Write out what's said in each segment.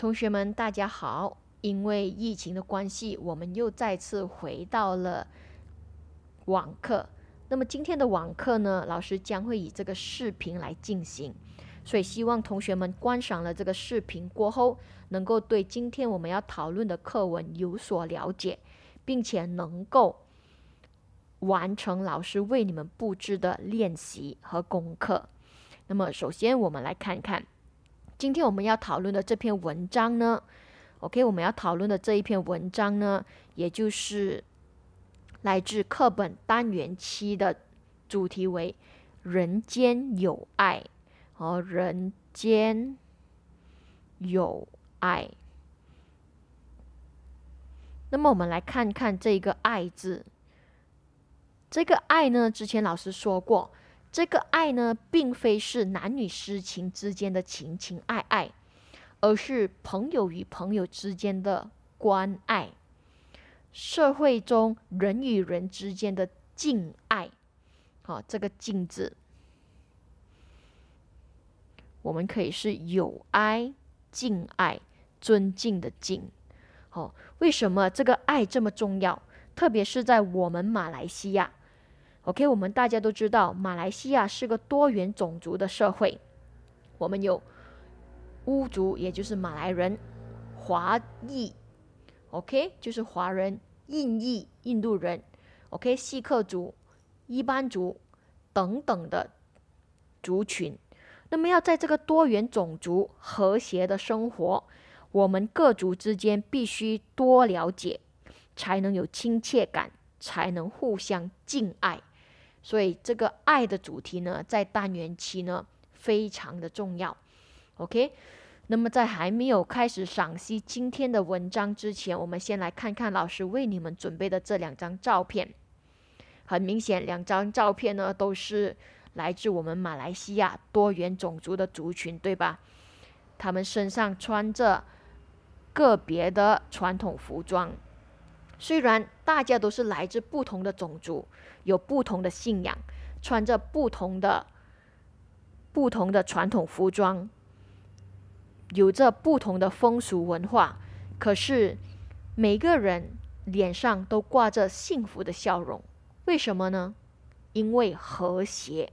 同学们，大家好！因为疫情的关系，我们又再次回到了网课。那么今天的网课呢，老师将会以这个视频来进行。所以希望同学们观赏了这个视频过后，能够对今天我们要讨论的课文有所了解，并且能够完成老师为你们布置的练习和功课。那么，首先我们来看看。今天我们要讨论的这篇文章呢，OK，我们要讨论的这一篇文章呢，也就是来自课本单元七的主题为“人间有爱”和“人间有爱”。那么，我们来看看这个“爱”字。这个“爱”呢，之前老师说过。这个爱呢，并非是男女私情之间的情情爱爱，而是朋友与朋友之间的关爱，社会中人与人之间的敬爱。好，这个“敬”字，我们可以是友爱、敬爱、尊敬的“敬”。好，为什么这个爱这么重要？特别是在我们马来西亚。OK，我们大家都知道，马来西亚是个多元种族的社会。我们有巫族，也就是马来人、华裔，OK，就是华人、印裔、印度人，OK，锡克族、一般族等等的族群。那么要在这个多元种族和谐的生活，我们各族之间必须多了解，才能有亲切感，才能互相敬爱。所以这个爱的主题呢，在单元期呢非常的重要，OK。那么在还没有开始赏析今天的文章之前，我们先来看看老师为你们准备的这两张照片。很明显，两张照片呢都是来自我们马来西亚多元种族的族群，对吧？他们身上穿着个别的传统服装。虽然大家都是来自不同的种族，有不同的信仰，穿着不同的、不同的传统服装，有着不同的风俗文化，可是每个人脸上都挂着幸福的笑容。为什么呢？因为和谐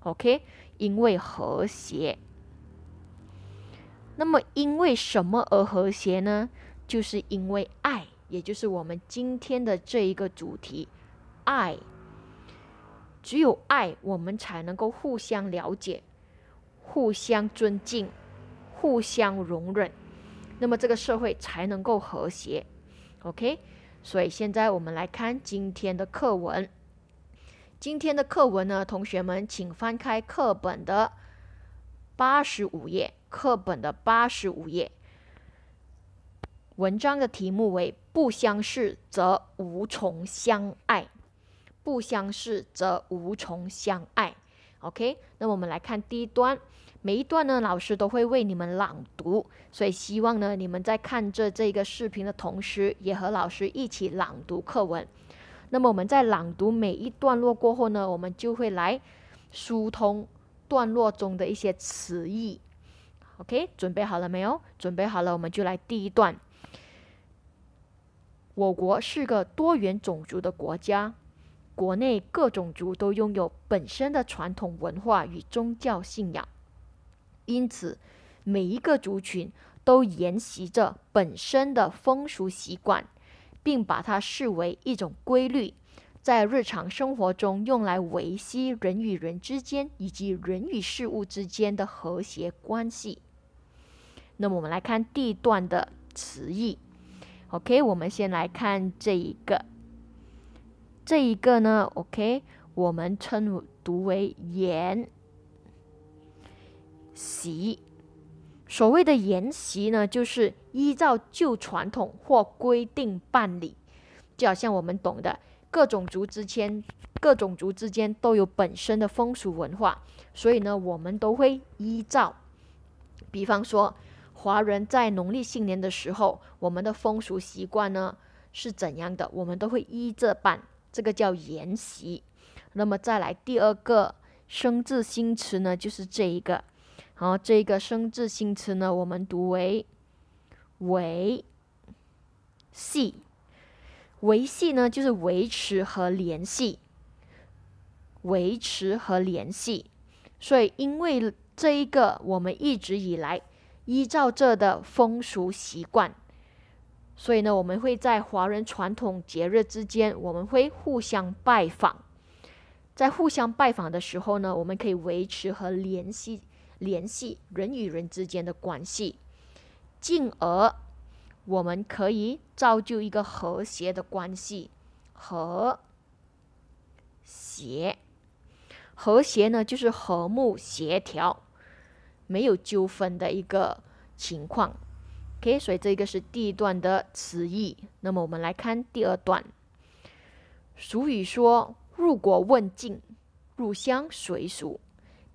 ，OK？因为和谐。那么，因为什么而和谐呢？就是因为爱。也就是我们今天的这一个主题，爱。只有爱，我们才能够互相了解，互相尊敬，互相容忍，那么这个社会才能够和谐。OK，所以现在我们来看今天的课文。今天的课文呢，同学们请翻开课本的八十五页，课本的八十五页。文章的题目为“不相识则无从相爱”，不相识则无从相爱。OK，那我们来看第一段，每一段呢，老师都会为你们朗读，所以希望呢，你们在看着这个视频的同时，也和老师一起朗读课文。那么我们在朗读每一段落过后呢，我们就会来疏通段落中的一些词义。OK，准备好了没有？准备好了，我们就来第一段。我国是个多元种族的国家，国内各种族都拥有本身的传统文化与宗教信仰，因此每一个族群都沿袭着本身的风俗习惯，并把它视为一种规律，在日常生活中用来维系人与人之间以及人与事物之间的和谐关系。那么，我们来看第一段的词义。OK，我们先来看这一个，这一个呢，OK，我们称读为沿习，所谓的研习呢，就是依照旧传统或规定办理。就好像我们懂的，各种族之间，各种族之间都有本身的风俗文化，所以呢，我们都会依照。比方说。华人在农历新年的时候，我们的风俗习惯呢是怎样的？我们都会依着办，这个叫沿袭。那么再来第二个生字新词呢，就是这一个。然后这个生字新词呢，我们读为维系。维系呢，就是维持和联系，维持和联系。所以因为这一个，我们一直以来。依照这的风俗习惯，所以呢，我们会在华人传统节日之间，我们会互相拜访。在互相拜访的时候呢，我们可以维持和联系联系人与人之间的关系，进而我们可以造就一个和谐的关系。和谐，和谐呢，就是和睦协调。没有纠纷的一个情况，OK，所以这个是第一段的词义。那么我们来看第二段。俗语说“入国问禁，入乡随俗”，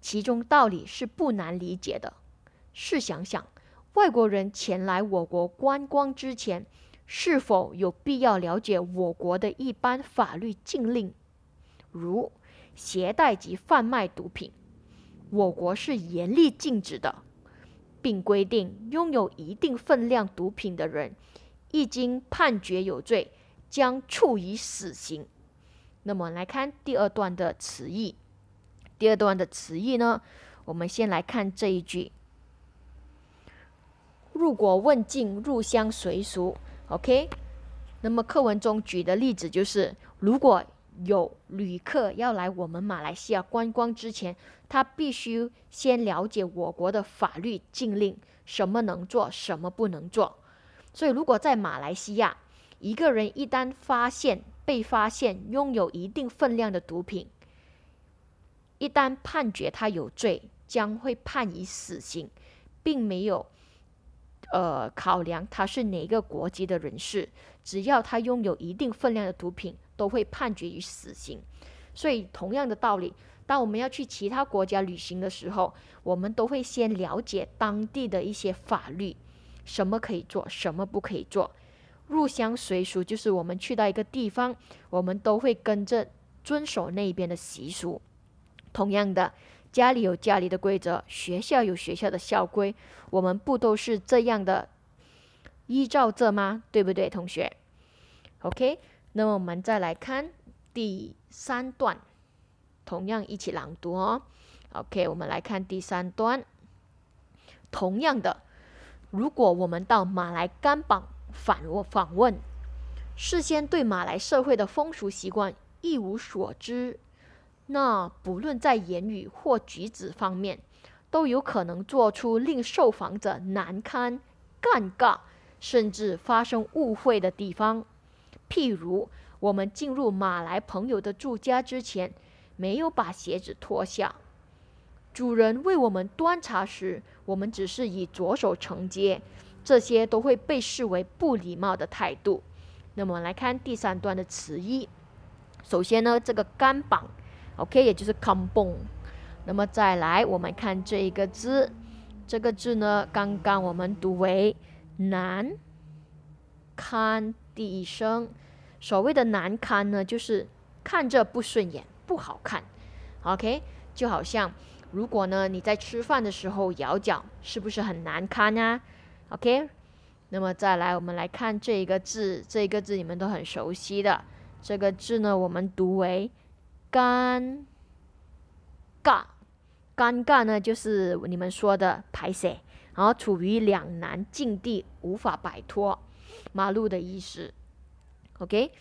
其中道理是不难理解的。试想想，外国人前来我国观光之前，是否有必要了解我国的一般法律禁令，如携带及贩卖毒品？我国是严厉禁止的，并规定拥有一定分量毒品的人，一经判决有罪，将处以死刑。那么来看第二段的词义。第二段的词义呢？我们先来看这一句：“入国问境，入乡随俗。” OK。那么课文中举的例子就是：如果有旅客要来我们马来西亚观光之前，他必须先了解我国的法律禁令，什么能做，什么不能做。所以，如果在马来西亚，一个人一旦发现被发现拥有一定分量的毒品，一旦判决他有罪，将会判以死刑，并没有，呃，考量他是哪个国籍的人士，只要他拥有一定分量的毒品。都会判决于死刑，所以同样的道理，当我们要去其他国家旅行的时候，我们都会先了解当地的一些法律，什么可以做，什么不可以做。入乡随俗，就是我们去到一个地方，我们都会跟着遵守那边的习俗。同样的，家里有家里的规则，学校有学校的校规，我们不都是这样的，依照这吗？对不对，同学？OK。那么我们再来看第三段，同样一起朗读哦。OK，我们来看第三段。同样的，如果我们到马来甘榜访问，访问事先对马来社会的风俗习惯一无所知，那不论在言语或举止方面，都有可能做出令受访者难堪、尴尬，甚至发生误会的地方。譬如，我们进入马来朋友的住家之前，没有把鞋子脱下；主人为我们端茶时，我们只是以左手承接，这些都会被视为不礼貌的态度。那么来看第三段的词义。首先呢，这个干榜，OK，也就是 c o m b o n 那么再来，我们看这一个字，这个字呢，刚刚我们读为难堪，第一声。所谓的难堪呢，就是看着不顺眼，不好看。OK，就好像如果呢你在吃饭的时候咬脚，是不是很难堪啊？OK，那么再来，我们来看这一个字，这一个字你们都很熟悉的。这个字呢，我们读为尴尬。尴尬呢，就是你们说的排泄，然后处于两难境地，无法摆脱，马路的意思。OK，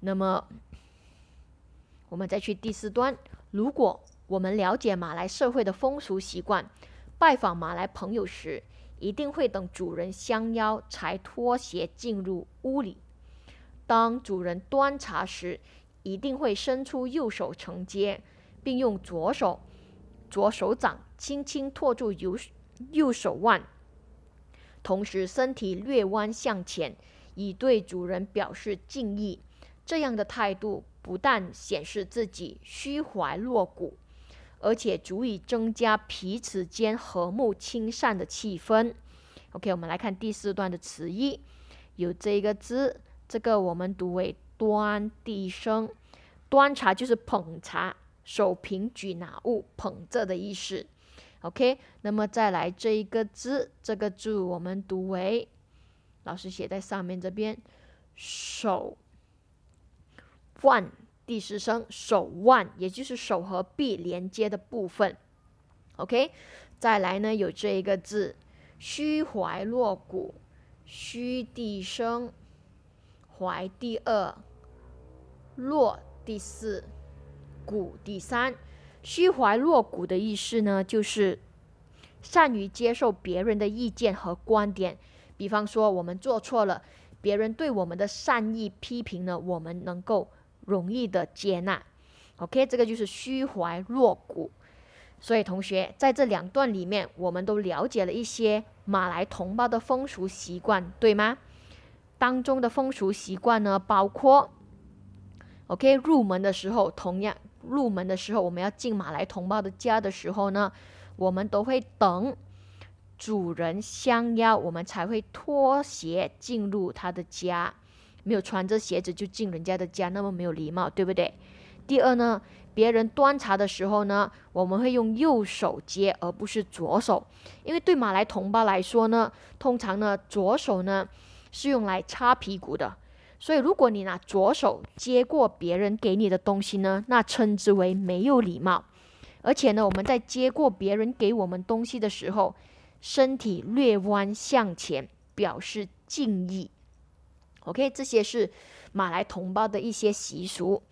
那么我们再去第四端。如果我们了解马来社会的风俗习惯，拜访马来朋友时，一定会等主人相邀才脱鞋进入屋里。当主人端茶时，一定会伸出右手承接，并用左手左手掌轻轻托住右右手腕，同时身体略弯向前。以对主人表示敬意，这样的态度不但显示自己虚怀若谷，而且足以增加彼此间和睦亲善的气氛。OK，我们来看第四段的词义，有这一个字，这个我们读为端地声，端茶就是捧茶，手平举拿物捧着的意思。OK，那么再来这一个字，这个字我们读为。老师写在上面这边，手腕第十声，手腕也就是手和臂连接的部分。OK，再来呢有这一个字，虚怀若谷，虚第声，怀第二，落第四，谷第三。虚怀若谷的意思呢，就是善于接受别人的意见和观点。比方说，我们做错了，别人对我们的善意批评呢，我们能够容易的接纳。OK，这个就是虚怀若谷。所以同学，在这两段里面，我们都了解了一些马来同胞的风俗习惯，对吗？当中的风俗习惯呢，包括 OK，入门的时候，同样入门的时候，我们要进马来同胞的家的时候呢，我们都会等。主人相邀，我们才会脱鞋进入他的家。没有穿着鞋子就进人家的家，那么没有礼貌，对不对？第二呢，别人端茶的时候呢，我们会用右手接，而不是左手，因为对马来同胞来说呢，通常呢，左手呢是用来擦屁股的。所以，如果你拿左手接过别人给你的东西呢，那称之为没有礼貌。而且呢，我们在接过别人给我们东西的时候，身体略弯向前，表示敬意。OK，这些是马来同胞的一些习俗。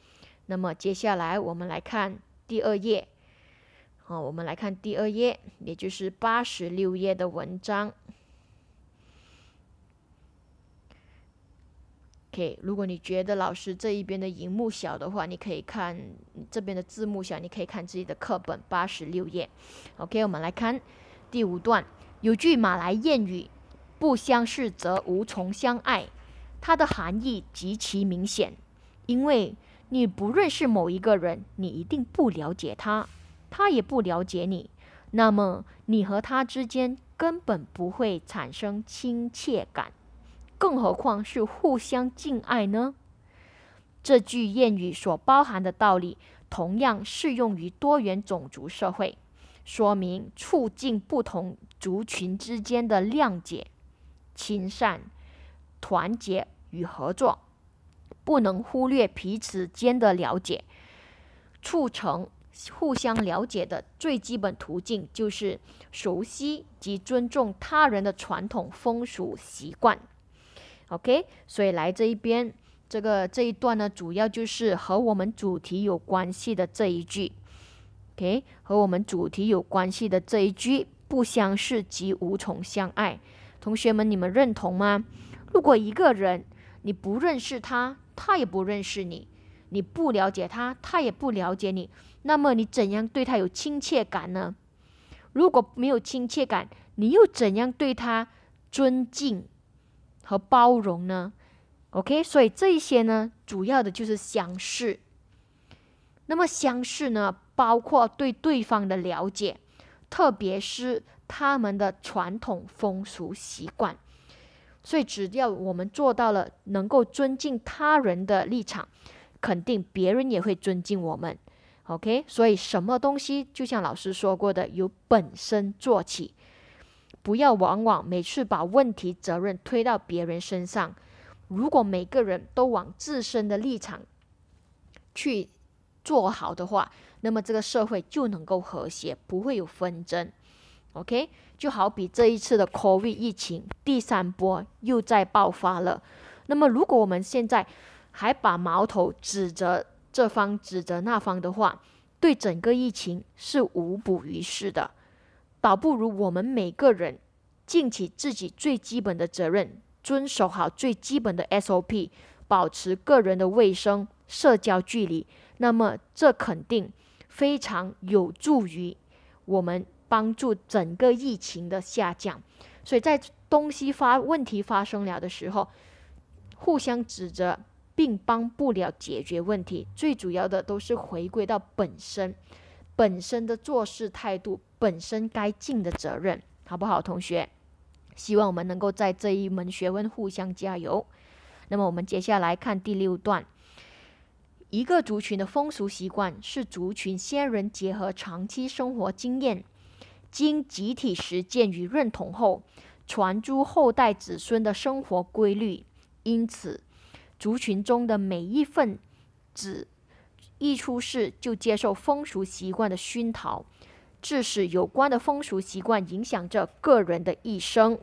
那么接下来我们来看第二页。好，我们来看第二页，也就是八十六页的文章。OK，如果你觉得老师这一边的荧幕小的话，你可以看这边的字幕小，你可以看自己的课本八十六页。OK，我们来看。第五段有句马来谚语：“不相识则无从相爱。”它的含义极其明显，因为你不认识某一个人，你一定不了解他，他也不了解你，那么你和他之间根本不会产生亲切感，更何况是互相敬爱呢？这句谚语所包含的道理，同样适用于多元种族社会。说明促进不同族群之间的谅解、亲善、团结与合作，不能忽略彼此间的了解。促成互相了解的最基本途径就是熟悉及尊重他人的传统风俗习惯。OK，所以来这一边，这个这一段呢，主要就是和我们主题有关系的这一句。OK，和我们主题有关系的这一句“不相似即无从相爱”，同学们你们认同吗？如果一个人你不认识他，他也不认识你；你不了解他，他也不了解你，那么你怎样对他有亲切感呢？如果没有亲切感，你又怎样对他尊敬和包容呢？OK，所以这一些呢，主要的就是相似。那么相似呢？包括对对方的了解，特别是他们的传统风俗习惯。所以，只要我们做到了能够尊敬他人的立场，肯定别人也会尊敬我们。OK，所以什么东西，就像老师说过的，由本身做起，不要往往每次把问题责任推到别人身上。如果每个人都往自身的立场去做好的话，那么这个社会就能够和谐，不会有纷争。OK，就好比这一次的 COVID 疫情第三波又在爆发了。那么如果我们现在还把矛头指责这方指责那方的话，对整个疫情是无补于事的，倒不如我们每个人尽起自己最基本的责任，遵守好最基本的 SOP，保持个人的卫生、社交距离。那么这肯定。非常有助于我们帮助整个疫情的下降，所以在东西发问题发生了的时候，互相指责并帮不了解决问题，最主要的都是回归到本身，本身的做事态度，本身该尽的责任，好不好，同学？希望我们能够在这一门学问互相加油。那么我们接下来看第六段。一个族群的风俗习惯是族群先人结合长期生活经验，经集体实践与认同后，传诸后代子孙的生活规律。因此，族群中的每一份子一出世就接受风俗习惯的熏陶，致使有关的风俗习惯影响着个人的一生。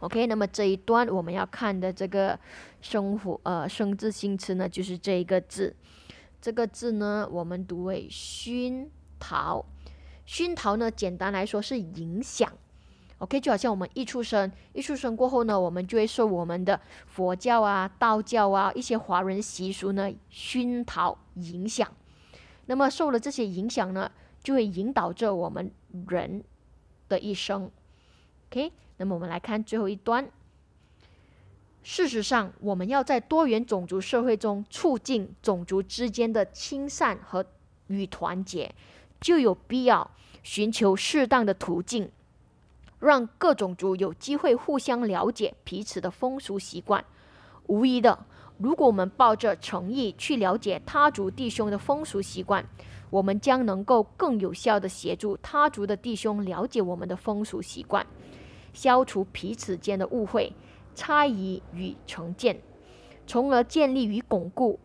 OK，那么这一段我们要看的这个。生活呃，生字新词呢，就是这一个字。这个字呢，我们读为熏陶。熏陶呢，简单来说是影响。OK，就好像我们一出生，一出生过后呢，我们就会受我们的佛教啊、道教啊一些华人习俗呢熏陶影响。那么受了这些影响呢，就会引导着我们人的一生。OK，那么我们来看最后一段。事实上，我们要在多元种族社会中促进种族之间的亲善和与团结，就有必要寻求适当的途径，让各种族有机会互相了解彼此的风俗习惯。无疑的，如果我们抱着诚意去了解他族弟兄的风俗习惯，我们将能够更有效地协助他族的弟兄了解我们的风俗习惯，消除彼此间的误会。猜疑与成见，从而建立与巩固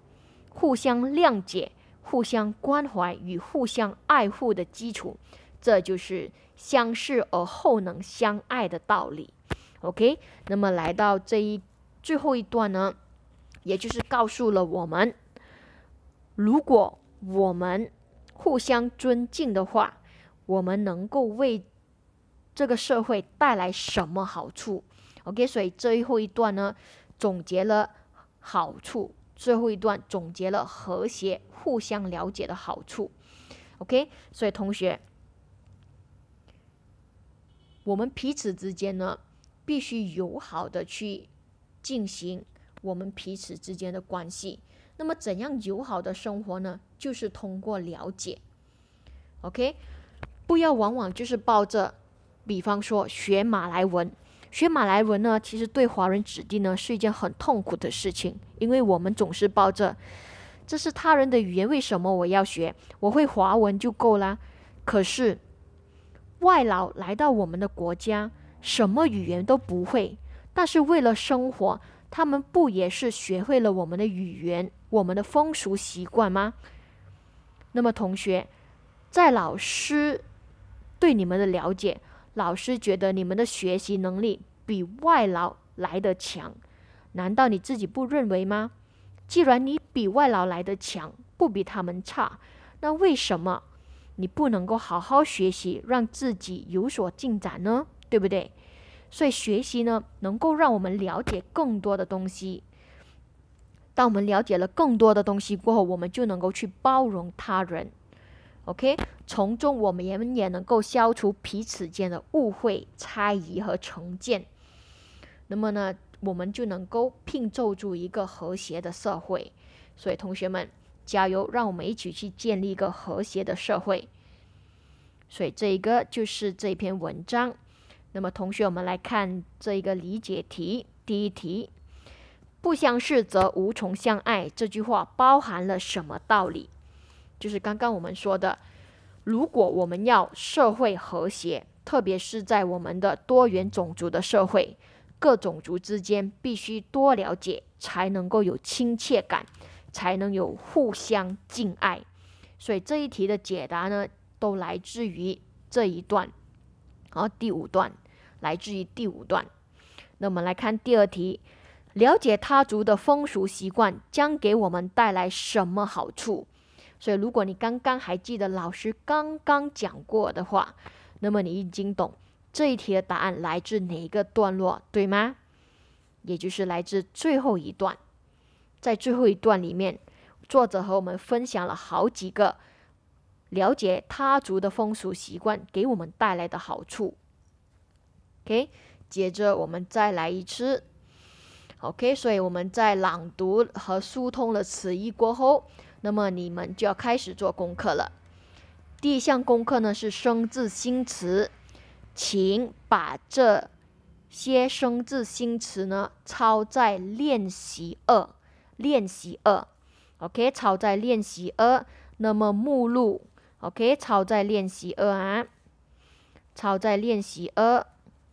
互相谅解、互相关怀与互相爱护的基础。这就是相视而后能相爱的道理。OK，那么来到这一最后一段呢，也就是告诉了我们，如果我们互相尊敬的话，我们能够为这个社会带来什么好处？OK，所以最后一段呢，总结了好处。最后一段总结了和谐、互相了解的好处。OK，所以同学，我们彼此之间呢，必须友好的去进行我们彼此之间的关系。那么怎样友好的生活呢？就是通过了解。OK，不要往往就是抱着，比方说学马来文。学马来文呢，其实对华人子弟呢是一件很痛苦的事情，因为我们总是抱着这是他人的语言，为什么我要学？我会华文就够了。可是外劳来到我们的国家，什么语言都不会，但是为了生活，他们不也是学会了我们的语言、我们的风俗习惯吗？那么同学，在老师对你们的了解。老师觉得你们的学习能力比外劳来的强，难道你自己不认为吗？既然你比外劳来的强，不比他们差，那为什么你不能够好好学习，让自己有所进展呢？对不对？所以学习呢，能够让我们了解更多的东西。当我们了解了更多的东西过后，我们就能够去包容他人。OK，从中我们也也能够消除彼此间的误会、猜疑和成见，那么呢，我们就能够拼凑出一个和谐的社会。所以同学们，加油，让我们一起去建立一个和谐的社会。所以这一个就是这篇文章。那么同学，我们来看这一个理解题，第一题：“不相识则无从相爱”，这句话包含了什么道理？就是刚刚我们说的，如果我们要社会和谐，特别是在我们的多元种族的社会，各种族之间必须多了解，才能够有亲切感，才能有互相敬爱。所以这一题的解答呢，都来自于这一段，然后第五段来自于第五段。那我们来看第二题，了解他族的风俗习惯将给我们带来什么好处？所以，如果你刚刚还记得老师刚刚讲过的话，那么你已经懂这一题的答案来自哪一个段落，对吗？也就是来自最后一段。在最后一段里面，作者和我们分享了好几个了解他族的风俗习惯给我们带来的好处。OK，接着我们再来一次。OK，所以我们在朗读和疏通了词义过后。那么你们就要开始做功课了。第一项功课呢是生字新词，请把这些生字新词呢抄在练习二。练习二，OK，抄在练习二。那么目录，OK，抄在练习二啊，抄在练习二。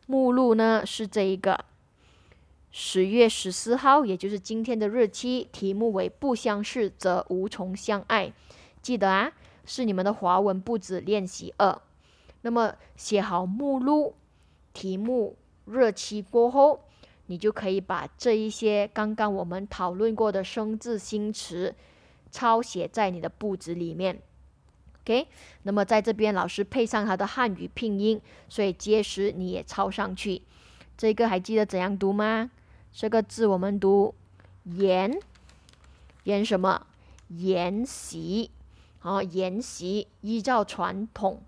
目录呢是这一个。十月十四号，也就是今天的日期，题目为“不相识则无从相爱”，记得啊，是你们的华文布置练习二。那么写好目录、题目、日期过后，你就可以把这一些刚刚我们讨论过的生字新词抄写在你的布置里面。OK，那么在这边老师配上他的汉语拼音，所以“届时你也抄上去。这个还记得怎样读吗？这个字我们读研，研什么？研习，好，研习依照传统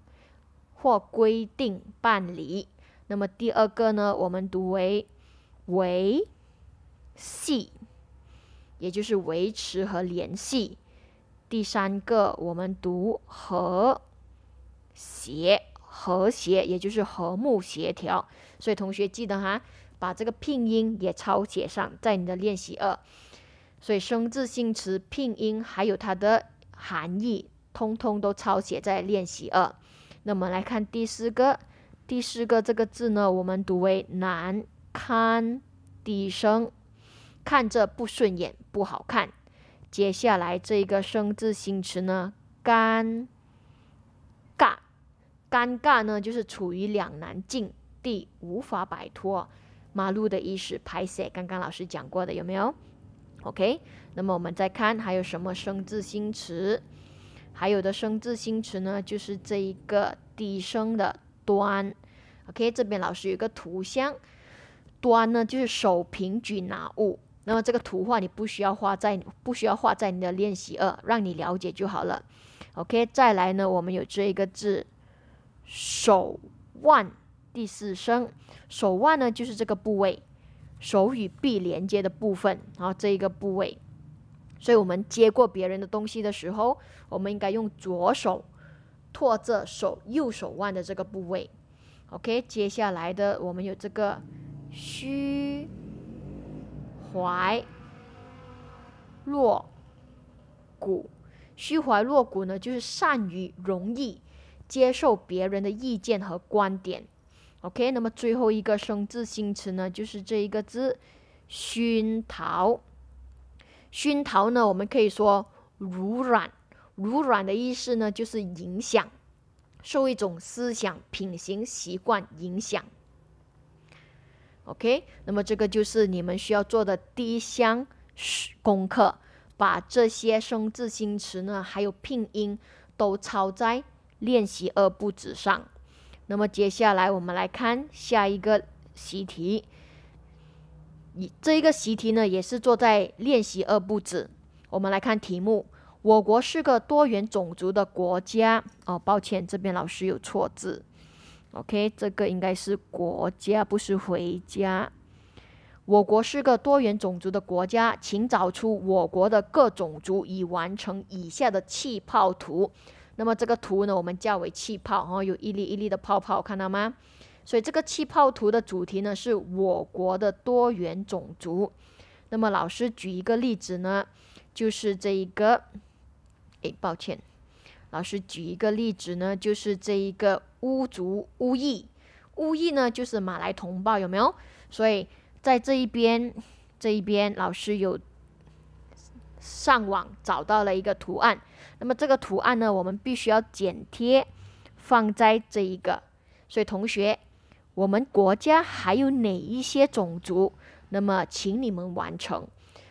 或规定办理。那么第二个呢？我们读为维系，也就是维持和联系。第三个我们读和谐，和谐，也就是和睦协调。所以同学记得哈。把这个拼音也抄写上，在你的练习二。所以生字新词、拼音还有它的含义，通通都抄写在练习二。那么来看第四个，第四个这个字呢，我们读为难堪，低声，看着不顺眼，不好看。接下来这个生字新词呢，尴，尬，尴尬呢就是处于两难境地，无法摆脱。马路的意思拍摄，刚刚老师讲过的有没有？OK，那么我们再看还有什么生字新词，还有的生字新词呢？就是这一个低声的端，OK，这边老师有个图像，端呢就是手平举拿物。那么这个图画你不需要画在，不需要画在你的练习二，让你了解就好了。OK，再来呢，我们有这一个字，手腕第四声。手腕呢，就是这个部位，手与臂连接的部分，然后这一个部位。所以，我们接过别人的东西的时候，我们应该用左手托着手右手腕的这个部位。OK，接下来的我们有这个虚怀若谷。虚怀若谷呢，就是善于、容易接受别人的意见和观点。OK，那么最后一个生字新词呢，就是这一个字“熏陶”。熏陶呢，我们可以说“濡软”，“濡软”的意思呢，就是影响，受一种思想、品行、习惯影响。OK，那么这个就是你们需要做的第一项功课，把这些生字新词呢，还有拼音都抄在练习二步纸上。那么接下来我们来看下一个习题，一这一个习题呢也是做在练习二步子。我们来看题目：我国是个多元种族的国家。哦，抱歉，这边老师有错字。OK，这个应该是国家，不是回家。我国是个多元种族的国家，请找出我国的各种族，以完成以下的气泡图。那么这个图呢，我们叫为气泡，然后有一粒一粒的泡泡，看到吗？所以这个气泡图的主题呢，是我国的多元种族。那么老师举一个例子呢，就是这一个，哎，抱歉，老师举一个例子呢，就是这一个巫族巫裔，巫裔呢就是马来同胞，有没有？所以在这一边，这一边老师有。上网找到了一个图案，那么这个图案呢，我们必须要剪贴放在这一个。所以同学，我们国家还有哪一些种族？那么请你们完成。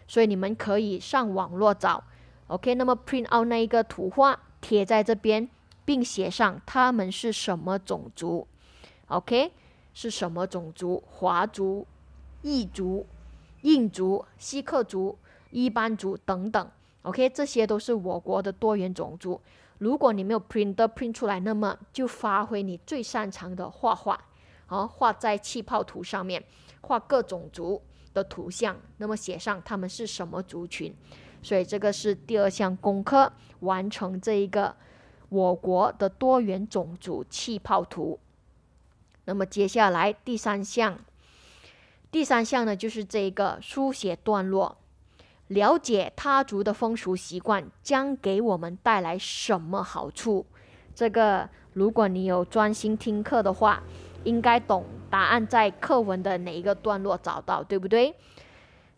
所以你们可以上网络找。OK，那么 print out 那一个图画贴在这边，并写上他们是什么种族。OK，是什么种族？华族、异族、印族、锡克族。一般族等等，OK，这些都是我国的多元种族。如果你没有 printer print 出来，那么就发挥你最擅长的画画，啊，画在气泡图上面，画各种族的图像，那么写上他们是什么族群。所以这个是第二项功课，完成这一个我国的多元种族气泡图。那么接下来第三项，第三项呢就是这一个书写段落。了解他族的风俗习惯将给我们带来什么好处？这个，如果你有专心听课的话，应该懂。答案在课文的哪一个段落找到？对不对？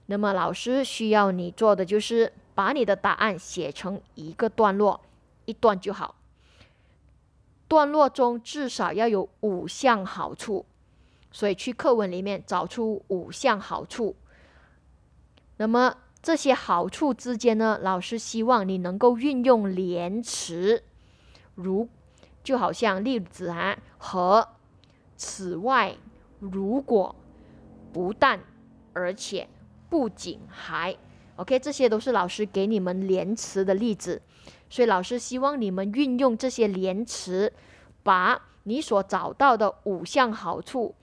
那么，老师需要你做的就是把你的答案写成一个段落，一段就好。段落中至少要有五项好处，所以去课文里面找出五项好处。那么。这些好处之间呢，老师希望你能够运用连词，如就好像例子啊和此外如果不但而且不仅还 OK 这些都是老师给你们连词的例子，所以老师希望你们运用这些连词，把你所找到的五项好处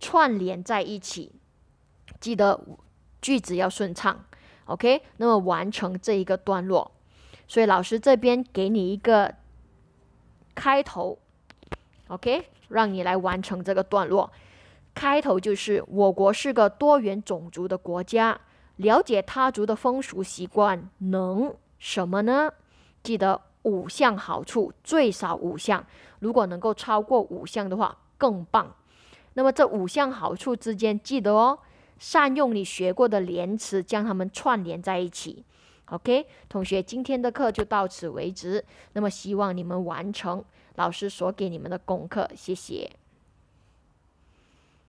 串联在一起，记得句子要顺畅。OK，那么完成这一个段落，所以老师这边给你一个开头，OK，让你来完成这个段落。开头就是我国是个多元种族的国家，了解他族的风俗习惯能什么呢？记得五项好处，最少五项，如果能够超过五项的话更棒。那么这五项好处之间记得哦。善用你学过的连词，将它们串联在一起。OK，同学，今天的课就到此为止。那么，希望你们完成老师所给你们的功课。谢谢。